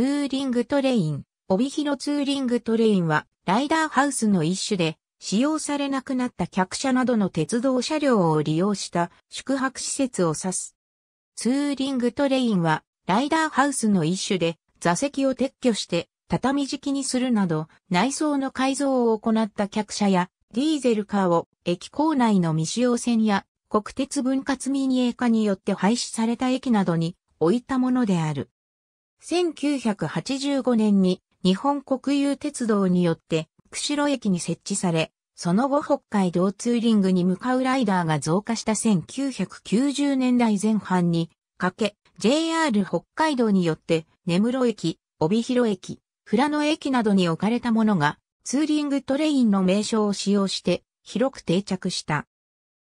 ツーリングトレイン。帯広ツーリングトレインは、ライダーハウスの一種で、使用されなくなった客車などの鉄道車両を利用した宿泊施設を指す。ツーリングトレインは、ライダーハウスの一種で、座席を撤去して、畳敷きにするなど、内装の改造を行った客車や、ディーゼルカーを駅構内の未使用線や国鉄分割民営化によって廃止された駅などに置いたものである。1985年に日本国有鉄道によって釧路駅に設置され、その後北海道ツーリングに向かうライダーが増加した1990年代前半にかけ、JR 北海道によって根室駅、帯広駅、富良野駅などに置かれたものがツーリングトレインの名称を使用して広く定着した。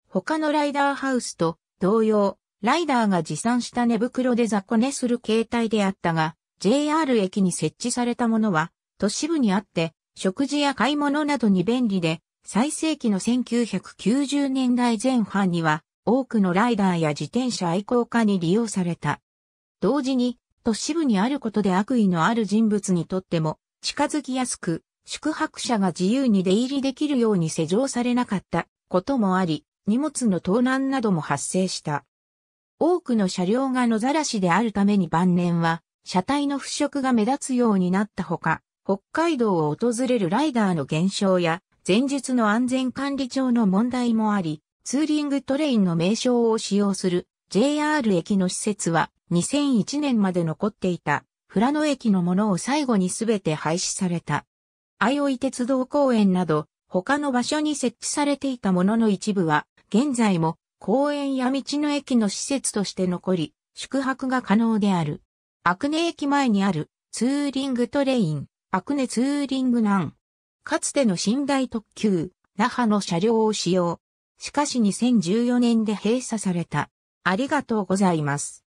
他のライダーハウスと同様、ライダーが持参した寝袋で雑魚寝する形態であったが、JR 駅に設置されたものは、都市部にあって、食事や買い物などに便利で、最盛期の1990年代前半には、多くのライダーや自転車愛好家に利用された。同時に、都市部にあることで悪意のある人物にとっても、近づきやすく、宿泊者が自由に出入りできるように施錠されなかったこともあり、荷物の盗難なども発生した。多くの車両が野ざらしであるために晩年は、車体の腐食が目立つようになったほか、北海道を訪れるライダーの減少や、前述の安全管理上の問題もあり、ツーリングトレインの名称を使用する JR 駅の施設は2001年まで残っていた富良野駅のものを最後にすべて廃止された。相生鉄道公園など他の場所に設置されていたものの一部は現在も公園や道の駅の施設として残り、宿泊が可能である。アクネ駅前にあるツーリングトレイン、アクネツーリング南。かつての寝台特急、那覇の車両を使用。しかし2014年で閉鎖された。ありがとうございます。